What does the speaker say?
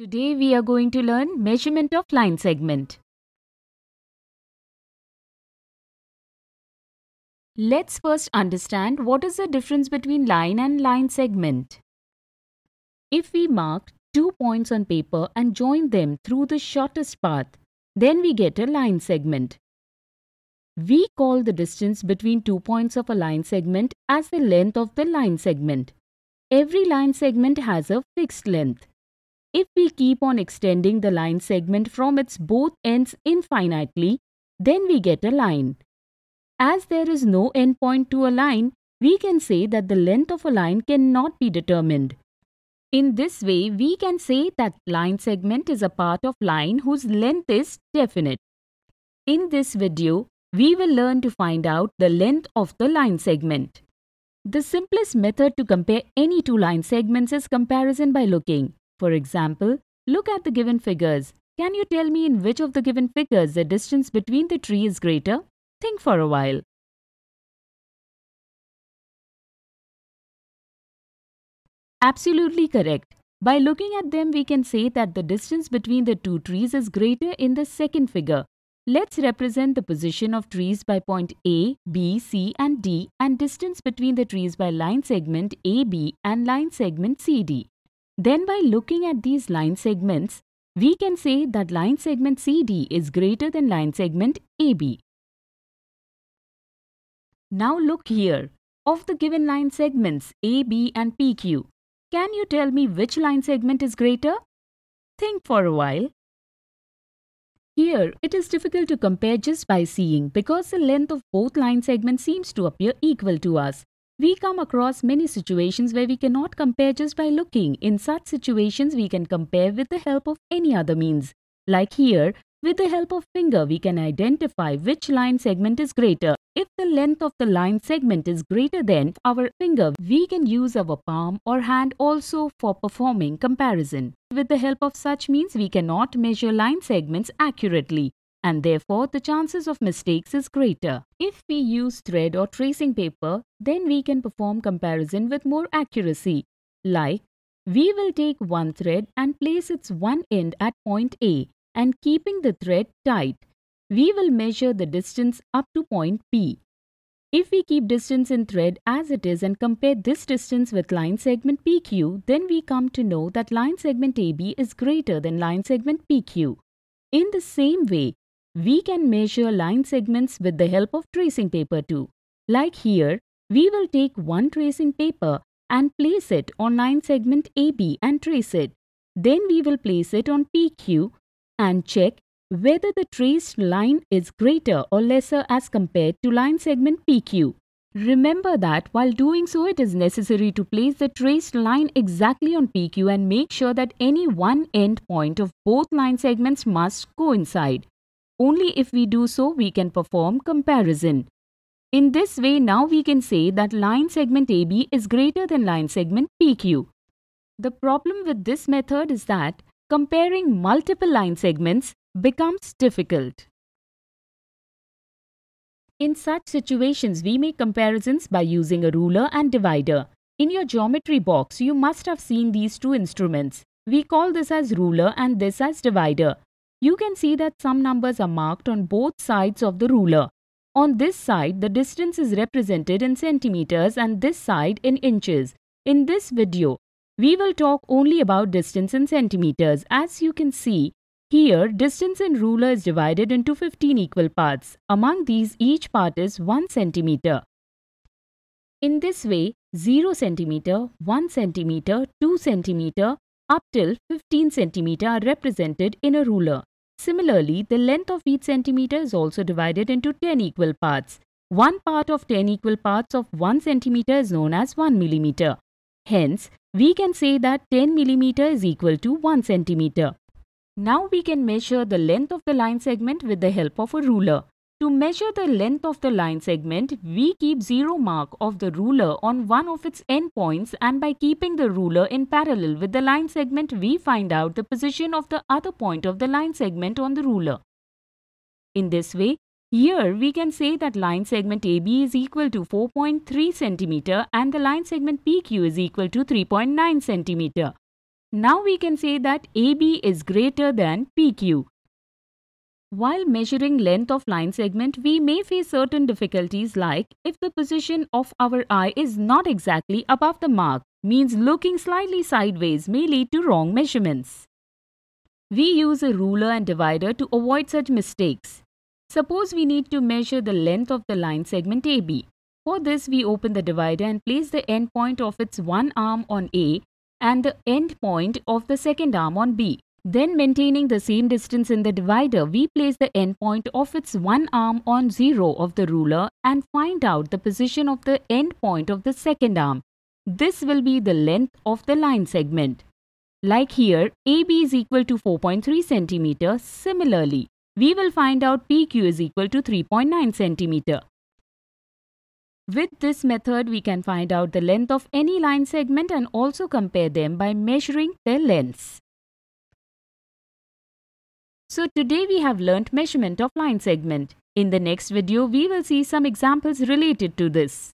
Today we are going to learn measurement of line segment. Let's first understand what is the difference between line and line segment. If we mark two points on paper and join them through the shortest path, then we get a line segment. We call the distance between two points of a line segment as the length of the line segment. Every line segment has a fixed length. If we keep on extending the line segment from its both ends infinitely, then we get a line. As there is no endpoint to a line, we can say that the length of a line cannot be determined. In this way, we can say that line segment is a part of line whose length is definite. In this video, we will learn to find out the length of the line segment. The simplest method to compare any two line segments is comparison by looking. For example, look at the given figures. Can you tell me in which of the given figures the distance between the tree is greater? Think for a while. Absolutely correct. By looking at them, we can say that the distance between the two trees is greater in the second figure. Let's represent the position of trees by point A, B, C and D and distance between the trees by line segment AB and line segment CD. Then by looking at these line segments, we can say that line segment CD is greater than line segment AB. Now look here. Of the given line segments AB and PQ, can you tell me which line segment is greater? Think for a while. Here, it is difficult to compare just by seeing because the length of both line segments seems to appear equal to us. We come across many situations where we cannot compare just by looking. In such situations, we can compare with the help of any other means. Like here, with the help of finger, we can identify which line segment is greater. If the length of the line segment is greater than our finger, we can use our palm or hand also for performing comparison. With the help of such means, we cannot measure line segments accurately and therefore the chances of mistakes is greater. If we use thread or tracing paper, then we can perform comparison with more accuracy. Like, we will take one thread and place its one end at point A and keeping the thread tight. We will measure the distance up to point P. If we keep distance in thread as it is and compare this distance with line segment PQ, then we come to know that line segment AB is greater than line segment PQ. In the same way, we can measure line segments with the help of tracing paper too. Like here, we will take one tracing paper and place it on line segment AB and trace it. Then we will place it on PQ and check whether the traced line is greater or lesser as compared to line segment PQ. Remember that while doing so it is necessary to place the traced line exactly on PQ and make sure that any one end point of both line segments must coincide. Only if we do so, we can perform comparison. In this way, now we can say that line segment AB is greater than line segment PQ. The problem with this method is that comparing multiple line segments becomes difficult. In such situations, we make comparisons by using a ruler and divider. In your geometry box, you must have seen these two instruments. We call this as ruler and this as divider. You can see that some numbers are marked on both sides of the ruler. On this side, the distance is represented in centimeters and this side in inches. In this video, we will talk only about distance in centimeters. As you can see, here distance in ruler is divided into 15 equal parts. Among these, each part is 1 centimeter. In this way, 0 centimeter, 1 centimeter, 2 centimeter, up till 15 centimeter are represented in a ruler. Similarly, the length of each centimeter is also divided into 10 equal parts. One part of 10 equal parts of 1 centimeter is known as 1 millimeter. Hence, we can say that 10 millimeter is equal to 1 centimeter. Now we can measure the length of the line segment with the help of a ruler. To measure the length of the line segment, we keep zero mark of the ruler on one of its endpoints and by keeping the ruler in parallel with the line segment, we find out the position of the other point of the line segment on the ruler. In this way, here we can say that line segment AB is equal to 4.3 cm and the line segment PQ is equal to 3.9 cm. Now we can say that AB is greater than PQ. While measuring length of line segment, we may face certain difficulties like if the position of our eye is not exactly above the mark, means looking slightly sideways may lead to wrong measurements. We use a ruler and divider to avoid such mistakes. Suppose we need to measure the length of the line segment AB. For this, we open the divider and place the end point of its one arm on A and the end point of the second arm on B. Then maintaining the same distance in the divider, we place the endpoint of its one arm on 0 of the ruler and find out the position of the endpoint of the second arm. This will be the length of the line segment. Like here, AB is equal to 4.3 cm. Similarly, we will find out PQ is equal to 3.9 cm. With this method, we can find out the length of any line segment and also compare them by measuring their lengths. So today we have learnt measurement of line segment. In the next video, we will see some examples related to this.